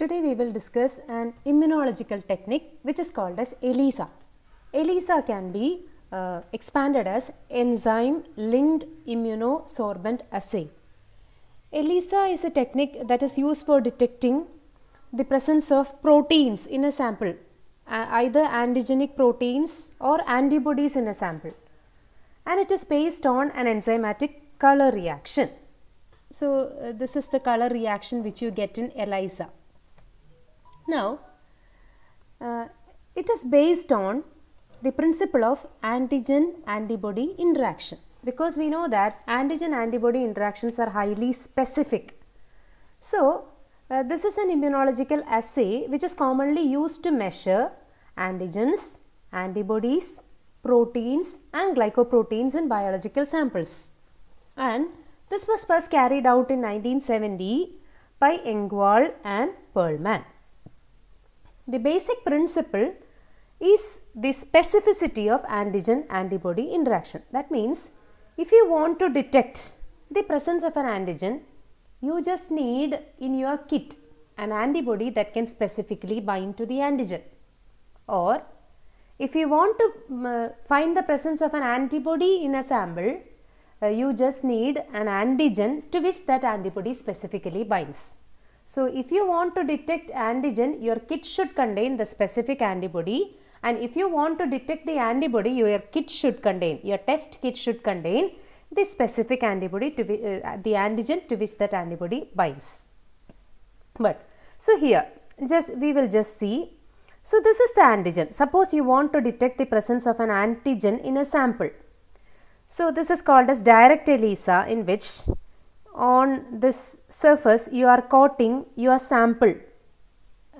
Today we will discuss an immunological technique which is called as ELISA. ELISA can be uh, expanded as enzyme linked immunosorbent assay. ELISA is a technique that is used for detecting the presence of proteins in a sample uh, either antigenic proteins or antibodies in a sample and it is based on an enzymatic color reaction. So, uh, this is the color reaction which you get in ELISA. Now, uh, it is based on the principle of antigen antibody interaction because we know that antigen antibody interactions are highly specific. So, uh, this is an immunological assay which is commonly used to measure antigens, antibodies, proteins and glycoproteins in biological samples. And this was first carried out in 1970 by Engwall and Perlman the basic principle is the specificity of antigen antibody interaction. That means if you want to detect the presence of an antigen, you just need in your kit an antibody that can specifically bind to the antigen or if you want to mm, uh, find the presence of an antibody in a sample, uh, you just need an antigen to which that antibody specifically binds. So if you want to detect antigen, your kit should contain the specific antibody and if you want to detect the antibody, your kit should contain, your test kit should contain the specific antibody to be, uh, the antigen to which that antibody binds. But so here just we will just see. So this is the antigen. Suppose you want to detect the presence of an antigen in a sample. So this is called as direct ELISA in which on this surface you are coating your sample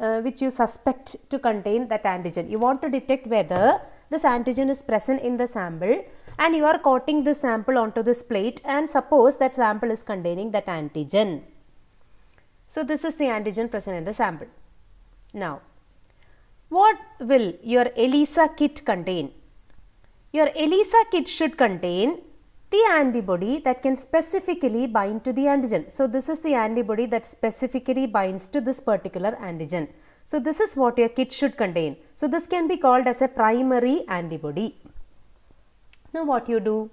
uh, which you suspect to contain that antigen. You want to detect whether this antigen is present in the sample and you are coating this sample onto this plate and suppose that sample is containing that antigen. So, this is the antigen present in the sample. Now, what will your ELISA kit contain? Your ELISA kit should contain antibody that can specifically bind to the antigen. So, this is the antibody that specifically binds to this particular antigen. So, this is what your kit should contain. So, this can be called as a primary antibody. Now, what you do?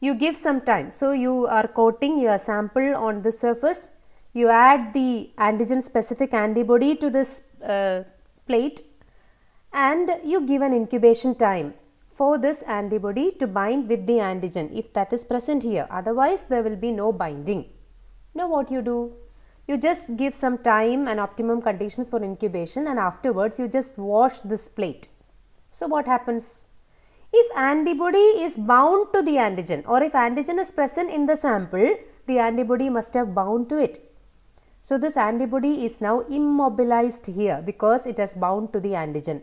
You give some time. So, you are coating your sample on the surface. You add the antigen specific antibody to this uh, plate and you give an incubation time for this antibody to bind with the antigen if that is present here otherwise there will be no binding. Now what you do? You just give some time and optimum conditions for incubation and afterwards you just wash this plate. So what happens? If antibody is bound to the antigen or if antigen is present in the sample, the antibody must have bound to it. So this antibody is now immobilized here because it has bound to the antigen.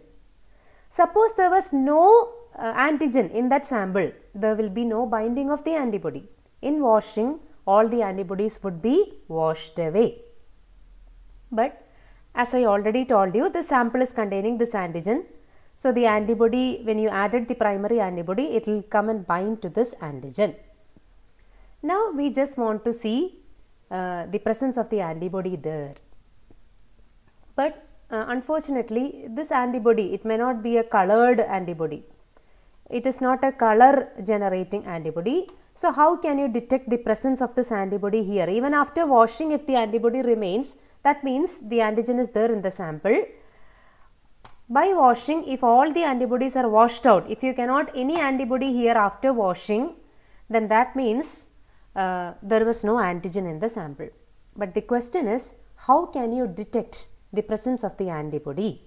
Suppose there was no uh, antigen in that sample, there will be no binding of the antibody. In washing, all the antibodies would be washed away. But as I already told you, the sample is containing this antigen. So, the antibody, when you added the primary antibody, it will come and bind to this antigen. Now, we just want to see uh, the presence of the antibody there. But uh, unfortunately, this antibody, it may not be a colored antibody it is not a color generating antibody. So, how can you detect the presence of this antibody here? Even after washing if the antibody remains that means the antigen is there in the sample. By washing if all the antibodies are washed out, if you cannot any antibody here after washing then that means uh, there was no antigen in the sample. But the question is how can you detect the presence of the antibody?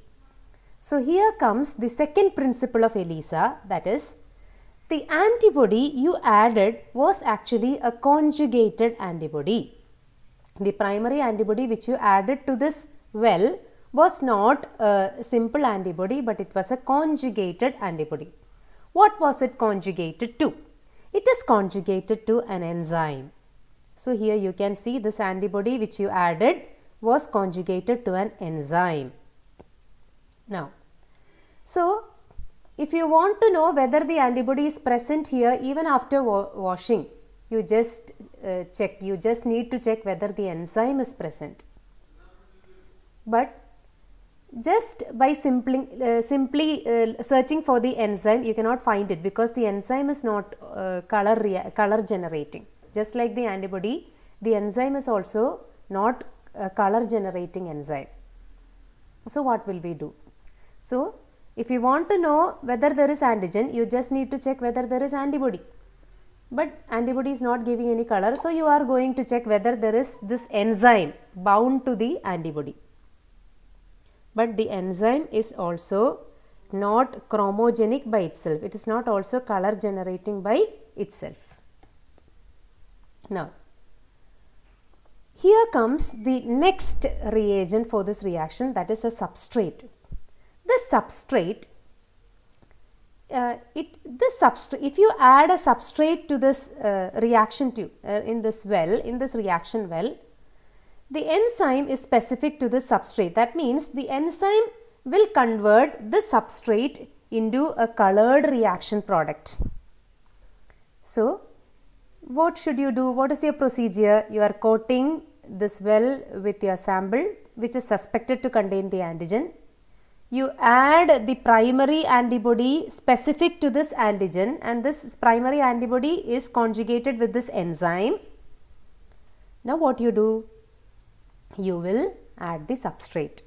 So here comes the second principle of ELISA that is the antibody you added was actually a conjugated antibody. The primary antibody which you added to this well was not a simple antibody but it was a conjugated antibody. What was it conjugated to? It is conjugated to an enzyme. So here you can see this antibody which you added was conjugated to an enzyme now. So, if you want to know whether the antibody is present here even after wa washing, you just uh, check, you just need to check whether the enzyme is present. But just by simply, uh, simply uh, searching for the enzyme, you cannot find it because the enzyme is not uh, color, color generating. Just like the antibody, the enzyme is also not color generating enzyme. So, what will we do? So, if you want to know whether there is antigen, you just need to check whether there is antibody. But antibody is not giving any color, so you are going to check whether there is this enzyme bound to the antibody. But the enzyme is also not chromogenic by itself, it is not also color generating by itself. Now, here comes the next reagent for this reaction that is a substrate the substrate uh, it the substrate if you add a substrate to this uh, reaction tube uh, in this well in this reaction well the enzyme is specific to the substrate that means the enzyme will convert the substrate into a colored reaction product so what should you do what is your procedure you are coating this well with your sample which is suspected to contain the antigen you add the primary antibody specific to this antigen and this primary antibody is conjugated with this enzyme. Now what you do? You will add the substrate.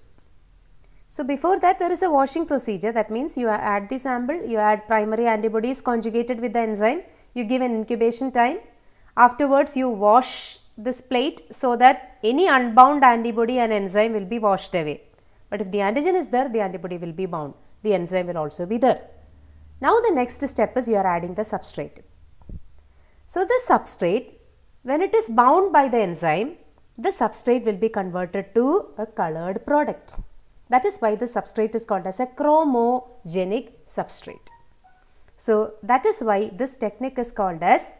So before that there is a washing procedure that means you add the sample, you add primary antibodies conjugated with the enzyme, you give an incubation time. Afterwards you wash this plate so that any unbound antibody and enzyme will be washed away. But if the antigen is there, the antibody will be bound. The enzyme will also be there. Now the next step is you are adding the substrate. So the substrate, when it is bound by the enzyme, the substrate will be converted to a colored product. That is why the substrate is called as a chromogenic substrate. So that is why this technique is called as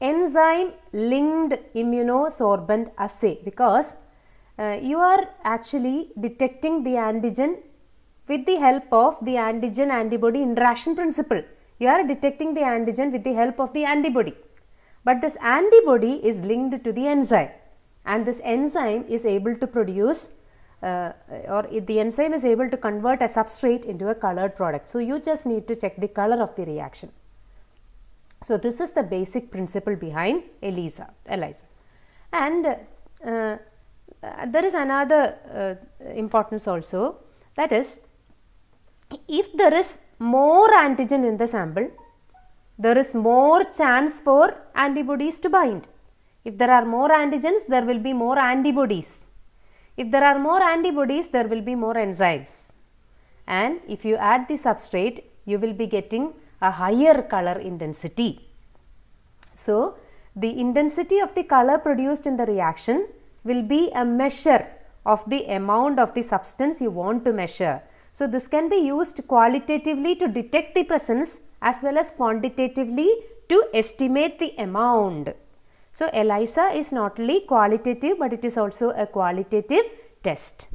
enzyme linked immunosorbent assay because uh, you are actually detecting the antigen with the help of the antigen antibody interaction principle. You are detecting the antigen with the help of the antibody. But this antibody is linked to the enzyme and this enzyme is able to produce uh, or the enzyme is able to convert a substrate into a colored product. So, you just need to check the color of the reaction. So, this is the basic principle behind ELISA, ELISA. And uh, uh, there is another uh, importance also that is if there is more antigen in the sample there is more chance for antibodies to bind. If there are more antigens there will be more antibodies. If there are more antibodies there will be more enzymes and if you add the substrate you will be getting a higher color intensity. So, the intensity of the color produced in the reaction will be a measure of the amount of the substance you want to measure. So, this can be used qualitatively to detect the presence as well as quantitatively to estimate the amount. So, ELISA is not only qualitative but it is also a qualitative test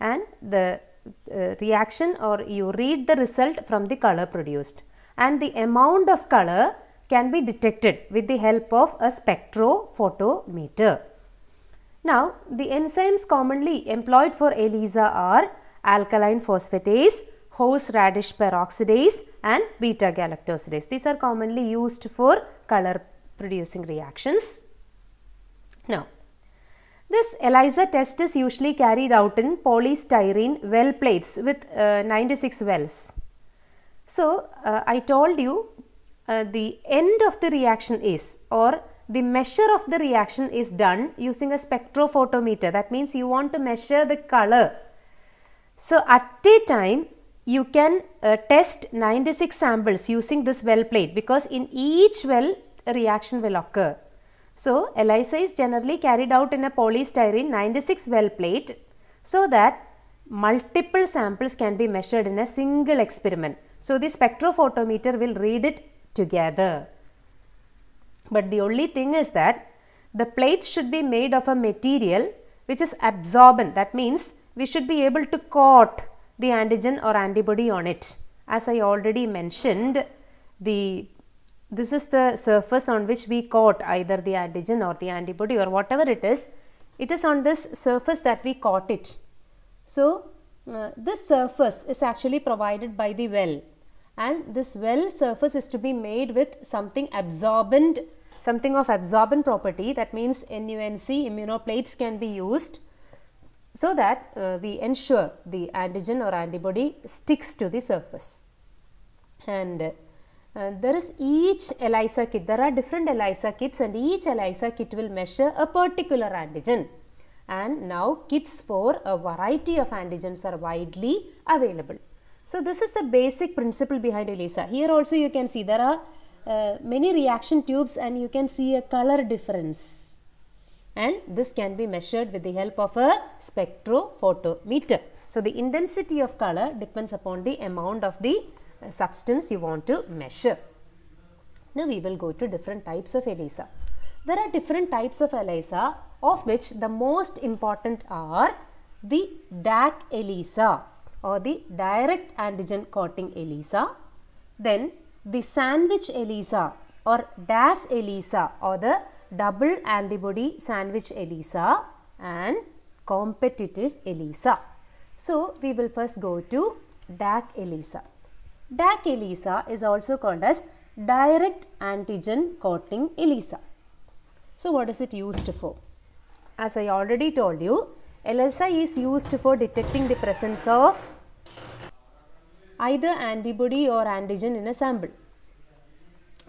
and the uh, reaction or you read the result from the color produced and the amount of color can be detected with the help of a spectrophotometer. Now, the enzymes commonly employed for ELISA are alkaline phosphatase, horseradish peroxidase and beta galactosidase. These are commonly used for color producing reactions. Now, this ELISA test is usually carried out in polystyrene well plates with uh, 96 wells. So, uh, I told you uh, the end of the reaction is or the measure of the reaction is done using a spectrophotometer. That means you want to measure the color. So at a time, you can uh, test 96 samples using this well plate because in each well, a reaction will occur. So ELISA is generally carried out in a polystyrene 96 well plate so that multiple samples can be measured in a single experiment. So the spectrophotometer will read it together. But the only thing is that the plates should be made of a material which is absorbent. That means we should be able to coat the antigen or antibody on it. As I already mentioned, the this is the surface on which we coat either the antigen or the antibody or whatever it is. It is on this surface that we coat it. So, uh, this surface is actually provided by the well and this well surface is to be made with something absorbent something of absorbent property that means NUNC immunoplates can be used so that uh, we ensure the antigen or antibody sticks to the surface. And uh, there is each ELISA kit, there are different ELISA kits and each ELISA kit will measure a particular antigen. And now kits for a variety of antigens are widely available. So, this is the basic principle behind ELISA. Here also you can see there are uh, many reaction tubes and you can see a color difference and this can be measured with the help of a spectrophotometer. So, the intensity of color depends upon the amount of the uh, substance you want to measure. Now, we will go to different types of ELISA. There are different types of ELISA of which the most important are the DAC ELISA or the direct antigen coating ELISA, then the sandwich ELISA or DAS ELISA or the double antibody sandwich ELISA and competitive ELISA. So, we will first go to DAC ELISA. DAC ELISA is also called as direct antigen coating ELISA. So, what is it used for? As I already told you, ELISA is used for detecting the presence of either antibody or antigen in a sample.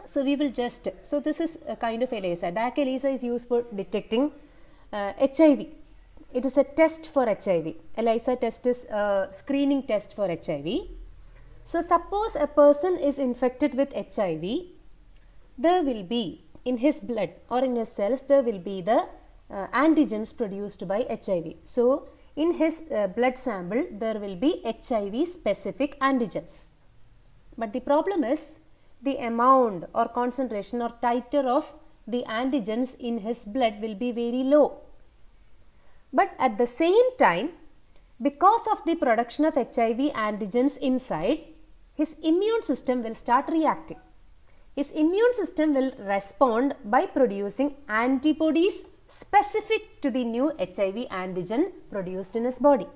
So we will just, so this is a kind of ELISA. DAC ELISA is used for detecting uh, HIV. It is a test for HIV. ELISA test is a screening test for HIV. So suppose a person is infected with HIV, there will be in his blood or in his cells, there will be the uh, antigens produced by HIV. So in his uh, blood sample there will be HIV specific antigens. But the problem is the amount or concentration or titer of the antigens in his blood will be very low. But at the same time because of the production of HIV antigens inside his immune system will start reacting. His immune system will respond by producing antibodies specific to the new HIV antigen produced in his body.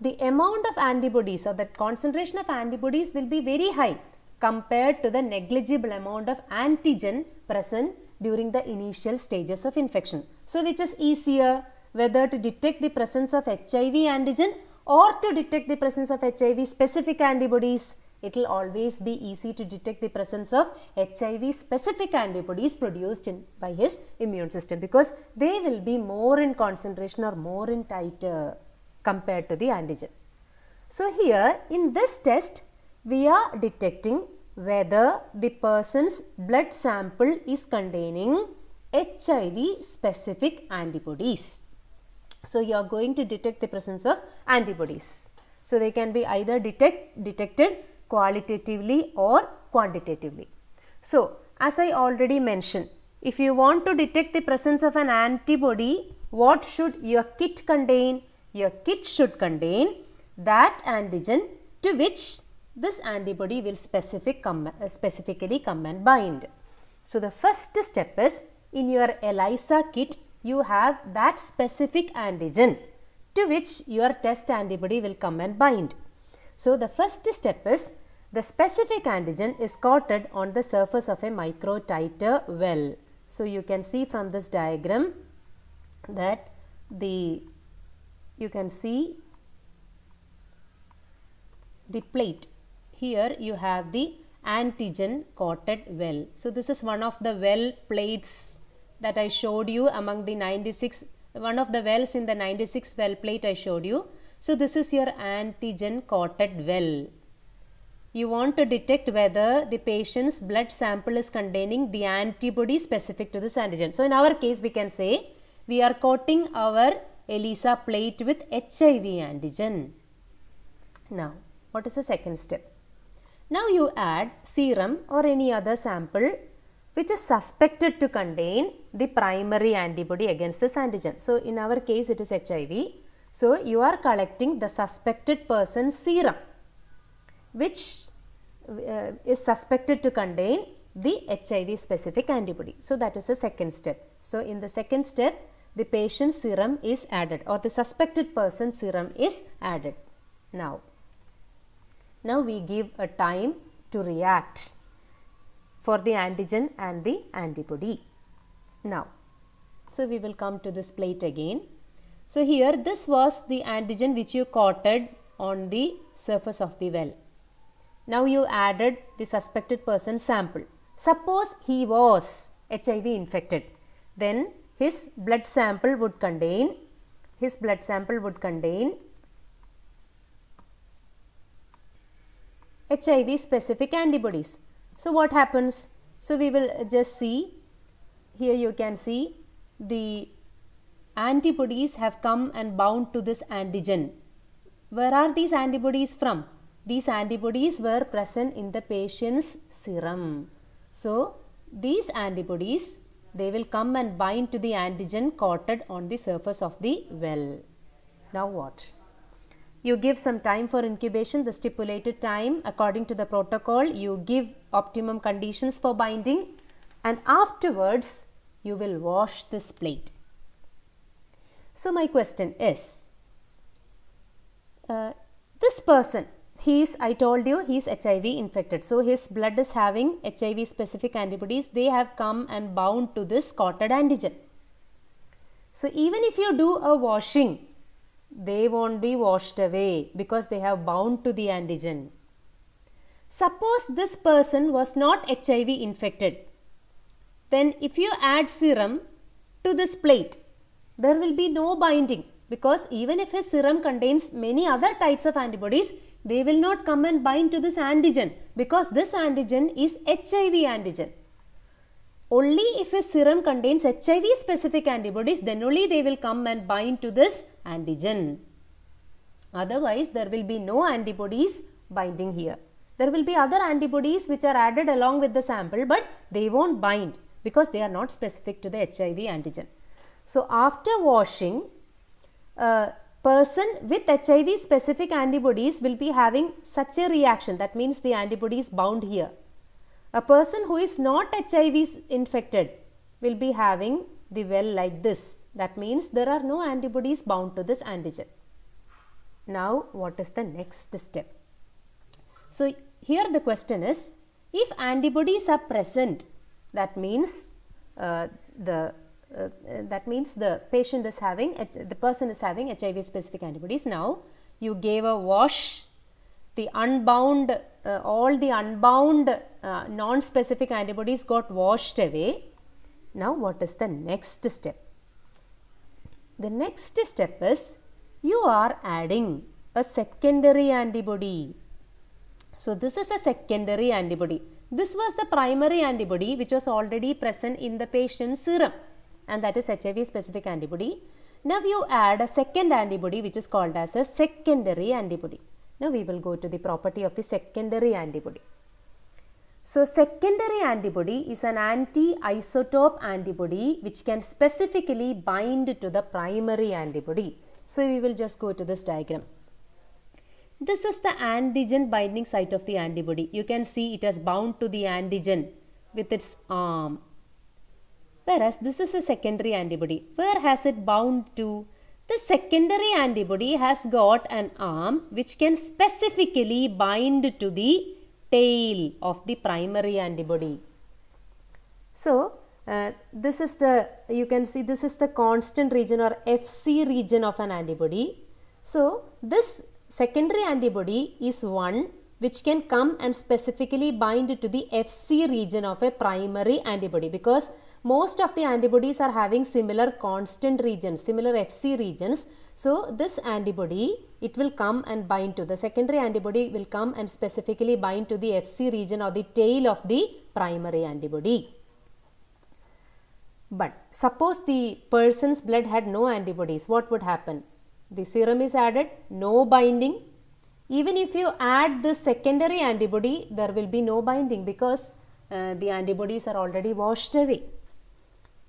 The amount of antibodies or the concentration of antibodies will be very high compared to the negligible amount of antigen present during the initial stages of infection. So, which is easier whether to detect the presence of HIV antigen or to detect the presence of HIV specific antibodies it will always be easy to detect the presence of HIV specific antibodies produced in, by his immune system because they will be more in concentration or more in titer compared to the antigen. So, here in this test we are detecting whether the person's blood sample is containing HIV specific antibodies. So, you are going to detect the presence of antibodies. So, they can be either detect, detected qualitatively or quantitatively. So, as I already mentioned, if you want to detect the presence of an antibody, what should your kit contain? Your kit should contain that antigen to which this antibody will specific com uh, specifically come and bind. So, the first step is in your ELISA kit, you have that specific antigen to which your test antibody will come and bind. So, the first step is the specific antigen is coated on the surface of a microtiter well. So, you can see from this diagram that the you can see the plate. Here you have the antigen coated well. So, this is one of the well plates that I showed you among the 96 one of the wells in the 96 well plate I showed you. So, this is your antigen coated well you want to detect whether the patient's blood sample is containing the antibody specific to this antigen. So, in our case we can say we are coating our ELISA plate with HIV antigen. Now, what is the second step? Now, you add serum or any other sample which is suspected to contain the primary antibody against this antigen. So, in our case it is HIV. So, you are collecting the suspected person's serum which uh, is suspected to contain the HIV specific antibody. So, that is the second step. So, in the second step the patient serum is added or the suspected person serum is added. Now, now we give a time to react for the antigen and the antibody. Now, so we will come to this plate again. So, here this was the antigen which you coated on the surface of the well now you added the suspected person sample. Suppose he was HIV infected, then his blood sample would contain, his blood sample would contain HIV specific antibodies. So what happens? So we will just see, here you can see the antibodies have come and bound to this antigen. Where are these antibodies from? These antibodies were present in the patient's serum. So, these antibodies, they will come and bind to the antigen coated on the surface of the well. Now what? You give some time for incubation, the stipulated time according to the protocol. You give optimum conditions for binding and afterwards you will wash this plate. So my question is, uh, this person he is i told you he is hiv infected so his blood is having hiv specific antibodies they have come and bound to this coated antigen so even if you do a washing they won't be washed away because they have bound to the antigen suppose this person was not hiv infected then if you add serum to this plate there will be no binding because even if his serum contains many other types of antibodies they will not come and bind to this antigen because this antigen is HIV antigen. Only if a serum contains HIV specific antibodies then only they will come and bind to this antigen. Otherwise there will be no antibodies binding here. There will be other antibodies which are added along with the sample but they won't bind because they are not specific to the HIV antigen. So after washing uh, person with HIV specific antibodies will be having such a reaction. That means the antibody is bound here. A person who is not HIV infected will be having the well like this. That means there are no antibodies bound to this antigen. Now what is the next step? So here the question is if antibodies are present that means uh, the uh, uh, that means the patient is having, the person is having HIV specific antibodies. Now, you gave a wash, the unbound, uh, all the unbound uh, non-specific antibodies got washed away. Now, what is the next step? The next step is you are adding a secondary antibody. So, this is a secondary antibody. This was the primary antibody which was already present in the patient's serum and that is HIV specific antibody. Now you add a second antibody which is called as a secondary antibody. Now we will go to the property of the secondary antibody. So secondary antibody is an anti-isotope antibody which can specifically bind to the primary antibody. So we will just go to this diagram. This is the antigen binding site of the antibody. You can see it has bound to the antigen with its arm whereas this is a secondary antibody. Where has it bound to? The secondary antibody has got an arm which can specifically bind to the tail of the primary antibody. So, uh, this is the, you can see this is the constant region or FC region of an antibody. So, this secondary antibody is one which can come and specifically bind to the FC region of a primary antibody because most of the antibodies are having similar constant regions, similar FC regions. So this antibody, it will come and bind to the secondary antibody will come and specifically bind to the FC region or the tail of the primary antibody. But suppose the person's blood had no antibodies, what would happen? The serum is added, no binding. Even if you add the secondary antibody, there will be no binding because uh, the antibodies are already washed away.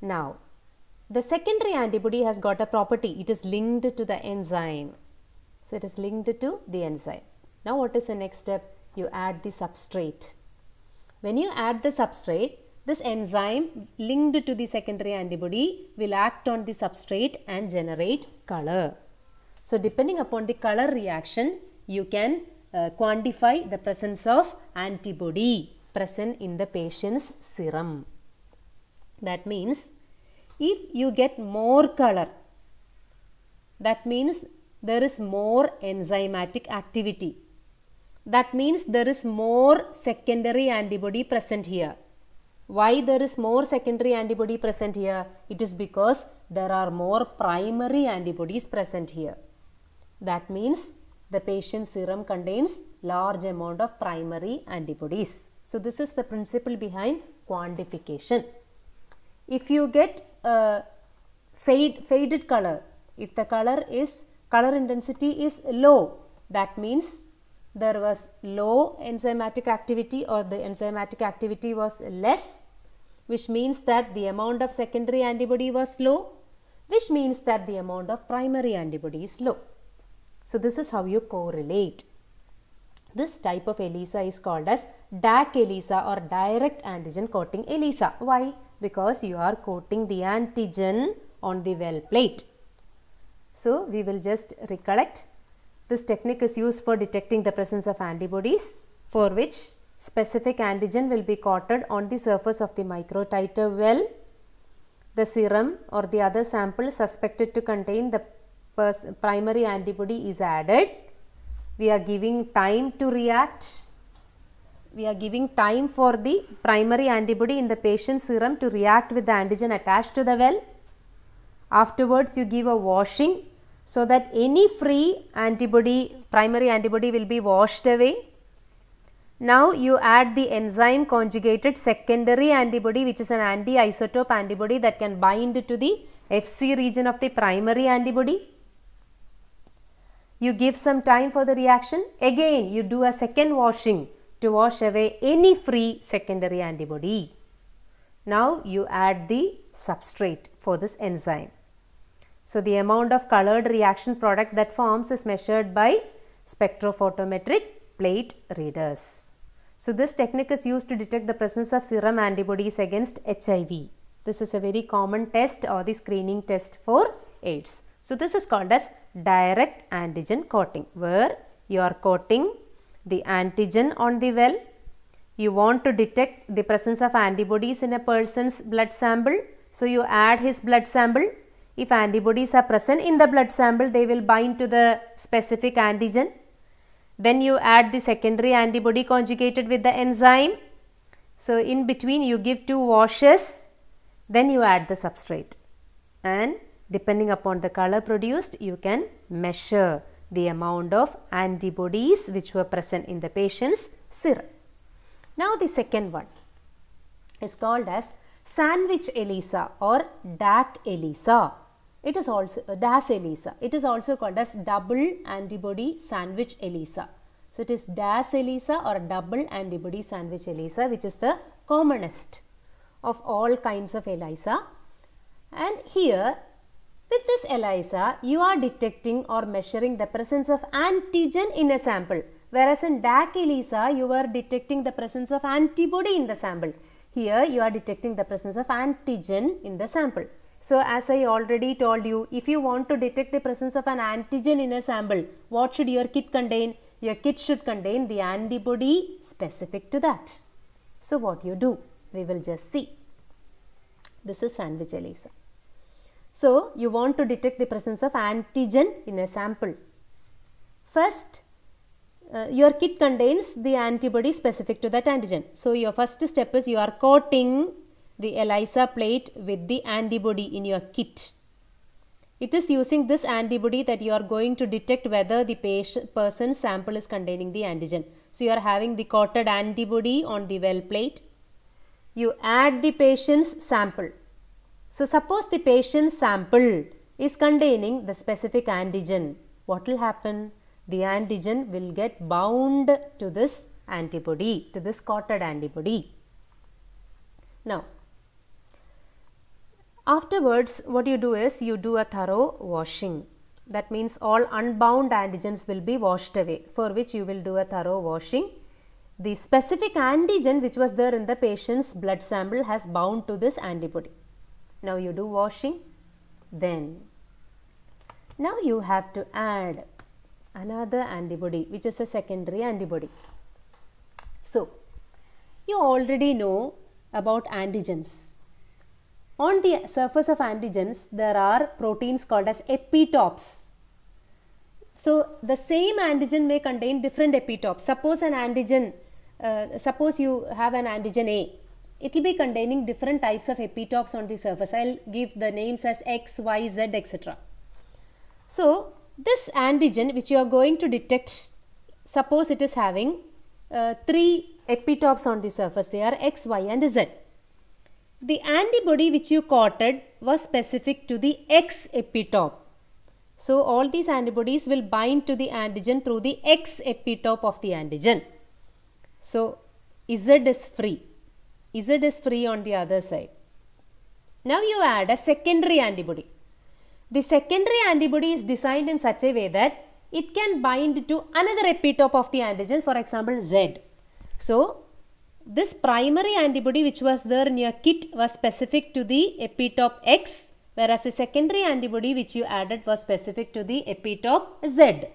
Now, the secondary antibody has got a property. It is linked to the enzyme. So, it is linked to the enzyme. Now, what is the next step? You add the substrate. When you add the substrate, this enzyme linked to the secondary antibody will act on the substrate and generate color. So, depending upon the color reaction, you can uh, quantify the presence of antibody present in the patient's serum. That means if you get more color, that means there is more enzymatic activity. That means there is more secondary antibody present here. Why there is more secondary antibody present here? It is because there are more primary antibodies present here. That means the patient serum contains large amount of primary antibodies. So this is the principle behind quantification if you get a fade, faded color, if the color is color intensity is low, that means there was low enzymatic activity or the enzymatic activity was less, which means that the amount of secondary antibody was low, which means that the amount of primary antibody is low. So, this is how you correlate. This type of ELISA is called as DAC ELISA or direct antigen coating ELISA. Why? because you are coating the antigen on the well plate. So, we will just recollect this technique is used for detecting the presence of antibodies for which specific antigen will be coated on the surface of the microtiter well. The serum or the other sample suspected to contain the primary antibody is added. We are giving time to react we are giving time for the primary antibody in the patient serum to react with the antigen attached to the well. Afterwards, you give a washing so that any free antibody, primary antibody will be washed away. Now, you add the enzyme conjugated secondary antibody which is an anti-isotope antibody that can bind to the FC region of the primary antibody you give some time for the reaction again you do a second washing to wash away any free secondary antibody. Now you add the substrate for this enzyme. So the amount of colored reaction product that forms is measured by spectrophotometric plate readers. So this technique is used to detect the presence of serum antibodies against HIV. This is a very common test or the screening test for AIDS. So this is called as direct antigen coating where you are coating the antigen on the well. You want to detect the presence of antibodies in a person's blood sample. So, you add his blood sample. If antibodies are present in the blood sample, they will bind to the specific antigen. Then you add the secondary antibody conjugated with the enzyme. So, in between you give two washes, then you add the substrate and depending upon the color produced, you can measure the amount of antibodies which were present in the patient's serum. Now the second one is called as sandwich ELISA or DAC ELISA. It is also uh, DAS ELISA. It is also called as double antibody sandwich ELISA. So it is DAS ELISA or double antibody sandwich ELISA which is the commonest of all kinds of ELISA. And here with this ELISA, you are detecting or measuring the presence of antigen in a sample, whereas in DAC ELISA, you are detecting the presence of antibody in the sample. Here, you are detecting the presence of antigen in the sample. So, as I already told you, if you want to detect the presence of an antigen in a sample, what should your kit contain? Your kit should contain the antibody specific to that. So, what you do? We will just see. This is sandwich ELISA. So, you want to detect the presence of antigen in a sample. First, uh, your kit contains the antibody specific to that antigen. So, your first step is you are coating the ELISA plate with the antibody in your kit. It is using this antibody that you are going to detect whether the patient, person's sample is containing the antigen. So, you are having the coated antibody on the well plate. You add the patient's sample so suppose the patient's sample is containing the specific antigen. What will happen? The antigen will get bound to this antibody, to this coated antibody. Now, afterwards what you do is you do a thorough washing. That means all unbound antigens will be washed away for which you will do a thorough washing the specific antigen which was there in the patient's blood sample has bound to this antibody. Now you do washing then. Now you have to add another antibody which is a secondary antibody. So you already know about antigens. On the surface of antigens there are proteins called as epitopes. So the same antigen may contain different epitopes. Suppose an antigen, uh, suppose you have an antigen A it will be containing different types of epitopes on the surface. I'll give the names as X, Y, Z, etc. So, this antigen which you are going to detect, suppose it is having uh, three epitopes on the surface. They are X, Y and Z. The antibody which you coated was specific to the X epitope. So, all these antibodies will bind to the antigen through the X epitope of the antigen. So, Z is free Z is free on the other side. Now you add a secondary antibody. The secondary antibody is designed in such a way that it can bind to another epitope of the antigen for example Z. So this primary antibody which was there in your kit was specific to the epitope X whereas the secondary antibody which you added was specific to the epitope Z.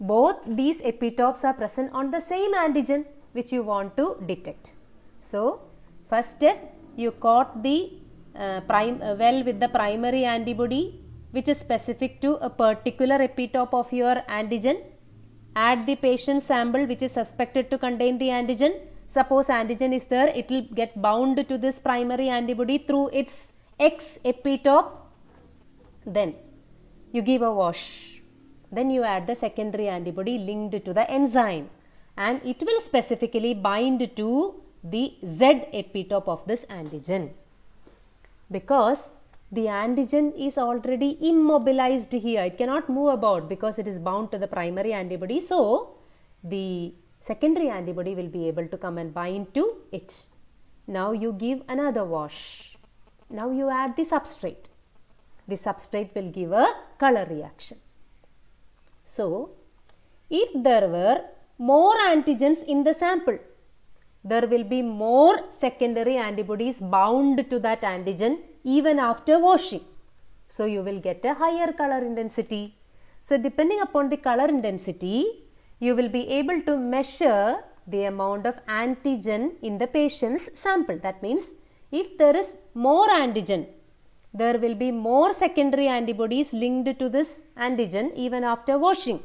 Both these epitopes are present on the same antigen which you want to detect. So, first step you coat the uh, prime, uh, well with the primary antibody which is specific to a particular epitope of your antigen. Add the patient sample which is suspected to contain the antigen. Suppose antigen is there, it will get bound to this primary antibody through its X epitope. Then you give a wash. Then you add the secondary antibody linked to the enzyme and it will specifically bind to the Z epitope of this antigen because the antigen is already immobilized here. It cannot move about because it is bound to the primary antibody. So, the secondary antibody will be able to come and bind to it. Now, you give another wash. Now, you add the substrate. The substrate will give a color reaction. So, if there were more antigens in the sample, there will be more secondary antibodies bound to that antigen even after washing. So, you will get a higher color intensity. So, depending upon the color intensity, you will be able to measure the amount of antigen in the patient's sample. That means, if there is more antigen, there will be more secondary antibodies linked to this antigen even after washing.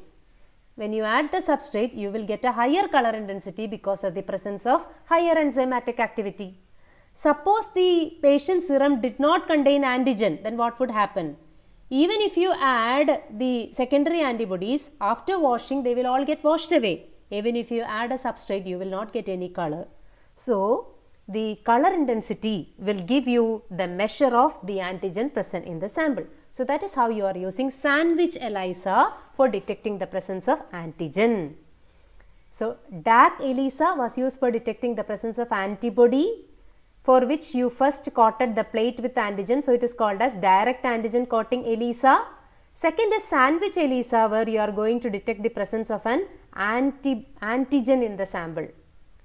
When you add the substrate, you will get a higher color intensity because of the presence of higher enzymatic activity. Suppose the patient's serum did not contain antigen, then what would happen? Even if you add the secondary antibodies, after washing, they will all get washed away. Even if you add a substrate, you will not get any color. So, the color intensity will give you the measure of the antigen present in the sample. So that is how you are using sandwich ELISA for detecting the presence of antigen. So DAC ELISA was used for detecting the presence of antibody for which you first coated the plate with antigen. So it is called as direct antigen coating ELISA. Second is sandwich ELISA where you are going to detect the presence of an anti antigen in the sample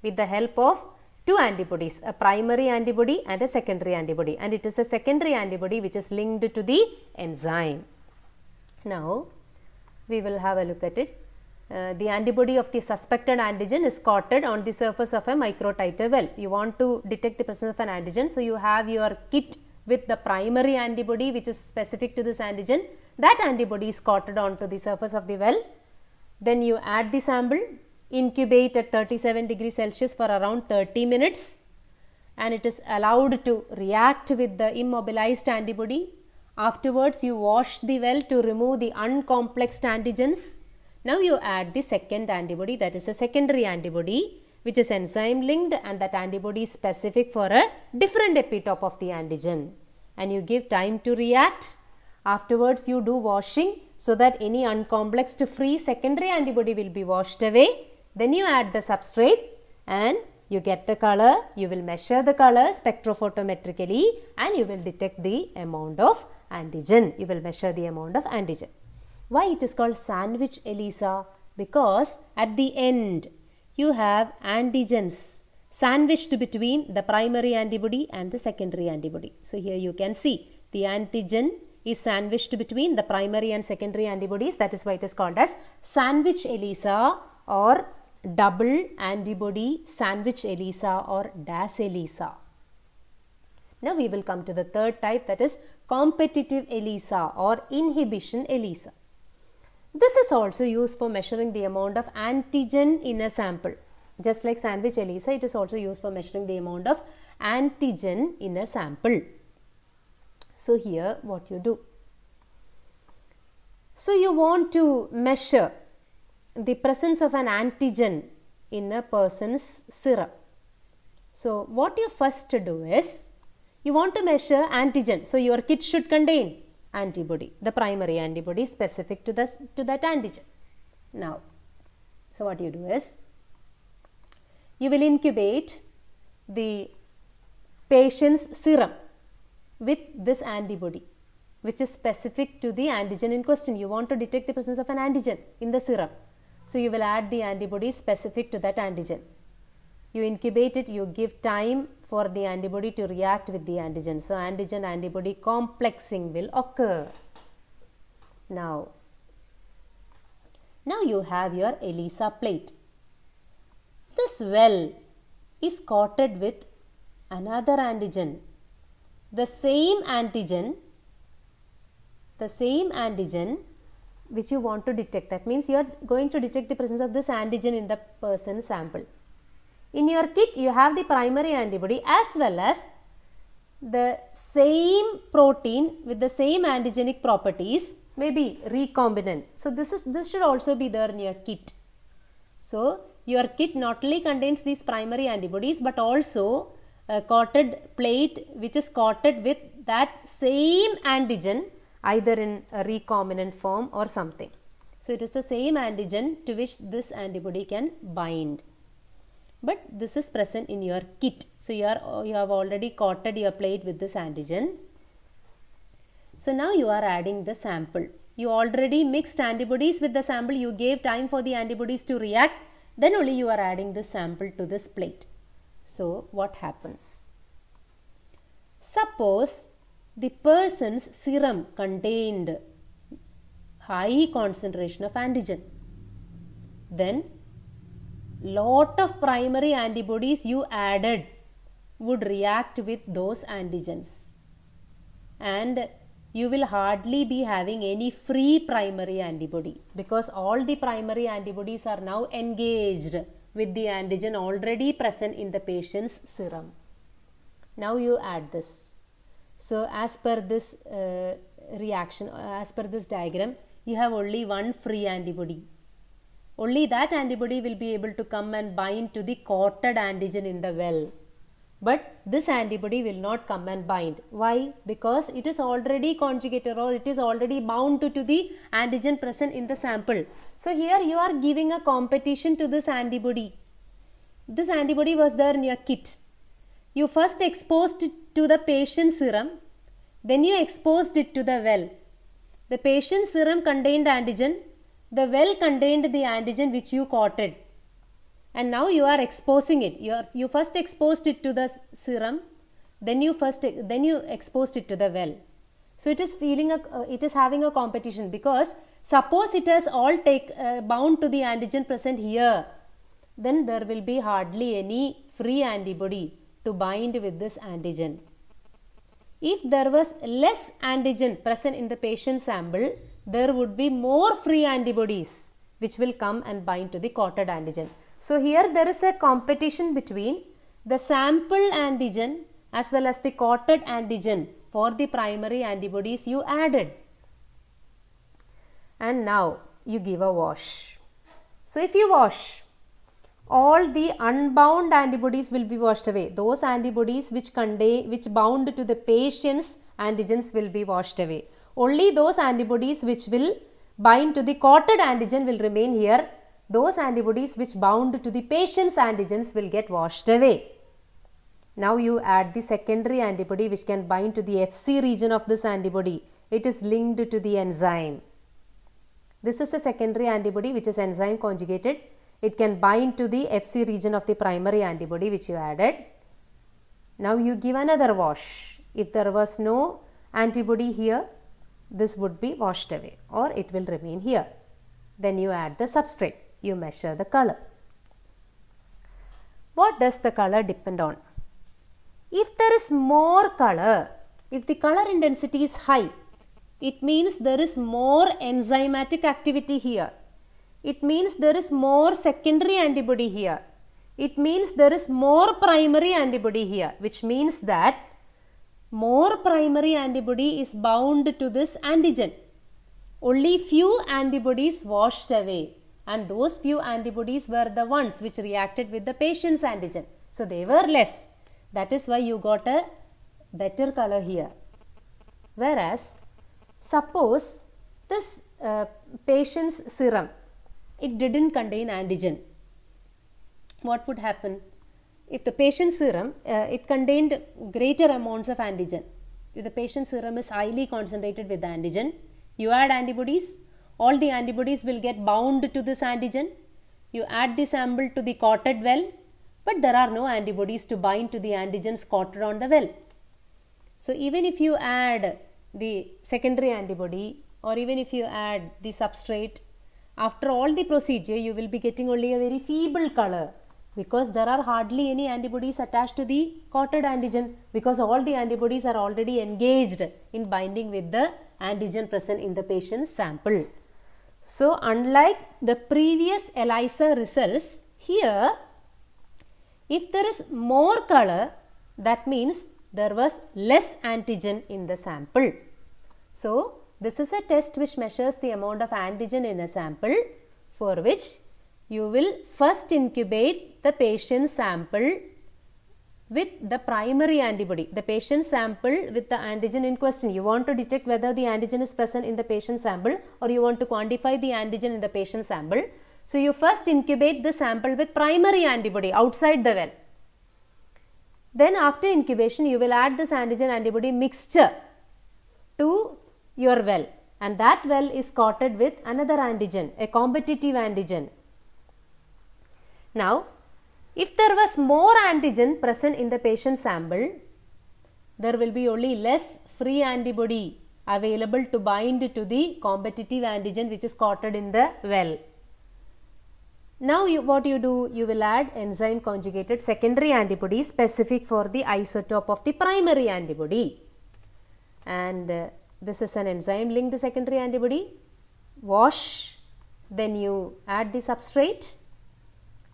with the help of two antibodies, a primary antibody and a secondary antibody and it is a secondary antibody which is linked to the enzyme. Now, we will have a look at it. Uh, the antibody of the suspected antigen is coated on the surface of a microtiter well. You want to detect the presence of an antigen. So, you have your kit with the primary antibody which is specific to this antigen. That antibody is coated onto the surface of the well. Then you add the sample incubate at 37 degrees Celsius for around 30 minutes and it is allowed to react with the immobilized antibody. Afterwards, you wash the well to remove the uncomplexed antigens. Now, you add the second antibody that is a secondary antibody which is enzyme linked and that antibody is specific for a different epitope of the antigen and you give time to react. Afterwards, you do washing so that any uncomplexed free secondary antibody will be washed away then you add the substrate and you get the color, you will measure the color spectrophotometrically and you will detect the amount of antigen. You will measure the amount of antigen. Why it is called sandwich ELISA? Because at the end you have antigens sandwiched between the primary antibody and the secondary antibody. So here you can see the antigen is sandwiched between the primary and secondary antibodies that is why it is called as sandwich ELISA or double antibody sandwich ELISA or DAS ELISA. Now we will come to the third type that is competitive ELISA or inhibition ELISA. This is also used for measuring the amount of antigen in a sample. Just like sandwich ELISA, it is also used for measuring the amount of antigen in a sample. So here what you do. So you want to measure the presence of an antigen in a person's serum. So, what you first do is you want to measure antigen. So, your kit should contain antibody, the primary antibody specific to, this, to that antigen. Now, so what you do is you will incubate the patient's serum with this antibody which is specific to the antigen in question. You want to detect the presence of an antigen in the serum. So you will add the antibody specific to that antigen. You incubate it, you give time for the antibody to react with the antigen. So antigen antibody complexing will occur. Now, now you have your ELISA plate. This well is coated with another antigen. The same antigen, the same antigen which you want to detect. That means you are going to detect the presence of this antigen in the person sample. In your kit, you have the primary antibody as well as the same protein with the same antigenic properties may be recombinant. So, this, is, this should also be there in your kit. So, your kit not only contains these primary antibodies but also a coated plate which is coated with that same antigen either in a recombinant form or something. So, it is the same antigen to which this antibody can bind. But this is present in your kit. So, you, are, you have already coated your plate with this antigen. So, now you are adding the sample. You already mixed antibodies with the sample. You gave time for the antibodies to react. Then only you are adding the sample to this plate. So, what happens? Suppose the person's serum contained high concentration of antigen then lot of primary antibodies you added would react with those antigens and you will hardly be having any free primary antibody because all the primary antibodies are now engaged with the antigen already present in the patient's serum. Now you add this. So, as per this uh, reaction, uh, as per this diagram, you have only one free antibody. Only that antibody will be able to come and bind to the coated antigen in the well. But this antibody will not come and bind. Why? Because it is already conjugated or it is already bound to, to the antigen present in the sample. So, here you are giving a competition to this antibody. This antibody was there in your kit you first exposed it to the patient serum, then you exposed it to the well. The patient serum contained antigen, the well contained the antigen which you coated. And now you are exposing it. You, are, you first exposed it to the serum, then you first then you exposed it to the well. So it is feeling a, uh, it is having a competition because suppose it has all take uh, bound to the antigen present here, then there will be hardly any free antibody to bind with this antigen. If there was less antigen present in the patient sample, there would be more free antibodies which will come and bind to the coated antigen. So here there is a competition between the sample antigen as well as the coated antigen for the primary antibodies you added. And now you give a wash. So if you wash, all the unbound antibodies will be washed away those antibodies which contain which bound to the patient's antigens will be washed away only those antibodies which will bind to the coated antigen will remain here those antibodies which bound to the patient's antigens will get washed away now you add the secondary antibody which can bind to the fc region of this antibody it is linked to the enzyme this is a secondary antibody which is enzyme conjugated it can bind to the FC region of the primary antibody which you added. Now you give another wash. If there was no antibody here, this would be washed away or it will remain here. Then you add the substrate. You measure the color. What does the color depend on? If there is more color, if the color intensity is high, it means there is more enzymatic activity here it means there is more secondary antibody here. It means there is more primary antibody here which means that more primary antibody is bound to this antigen. Only few antibodies washed away and those few antibodies were the ones which reacted with the patient's antigen. So, they were less. That is why you got a better color here. Whereas, suppose this uh, patient's serum it didn't contain antigen. What would happen? If the patient serum, uh, it contained greater amounts of antigen. If the patient serum is highly concentrated with antigen, you add antibodies, all the antibodies will get bound to this antigen. You add the sample to the coated well, but there are no antibodies to bind to the antigens coated on the well. So, even if you add the secondary antibody or even if you add the substrate after all the procedure you will be getting only a very feeble color because there are hardly any antibodies attached to the coated antigen because all the antibodies are already engaged in binding with the antigen present in the patient's sample. So, unlike the previous ELISA results, here if there is more color that means there was less antigen in the sample. So, this is a test which measures the amount of antigen in a sample for which you will first incubate the patient sample with the primary antibody, the patient sample with the antigen in question. You want to detect whether the antigen is present in the patient sample or you want to quantify the antigen in the patient sample. So, you first incubate the sample with primary antibody outside the well. Then after incubation, you will add this antigen antibody mixture to your well and that well is coated with another antigen, a competitive antigen. Now, if there was more antigen present in the patient sample, there will be only less free antibody available to bind to the competitive antigen which is coated in the well. Now, you, what you do? You will add enzyme conjugated secondary antibody specific for the isotope of the primary antibody and uh, this is an enzyme linked secondary antibody, wash, then you add the substrate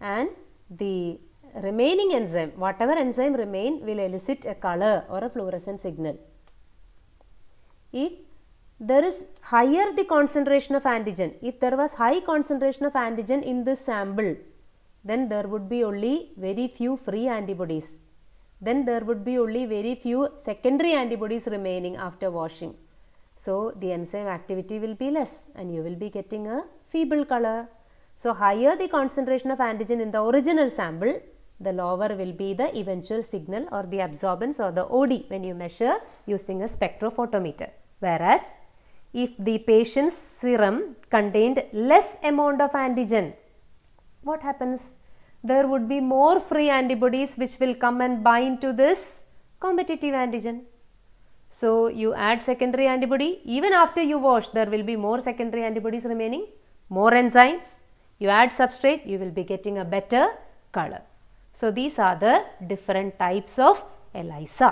and the remaining enzyme, whatever enzyme remain will elicit a color or a fluorescent signal. If there is higher the concentration of antigen, if there was high concentration of antigen in this sample, then there would be only very few free antibodies. Then there would be only very few secondary antibodies remaining after washing. So, the enzyme activity will be less and you will be getting a feeble color. So, higher the concentration of antigen in the original sample, the lower will be the eventual signal or the absorbance or the OD when you measure using a spectrophotometer. Whereas, if the patient's serum contained less amount of antigen, what happens? There would be more free antibodies which will come and bind to this competitive antigen. So, you add secondary antibody even after you wash there will be more secondary antibodies remaining, more enzymes, you add substrate you will be getting a better color. So, these are the different types of ELISA.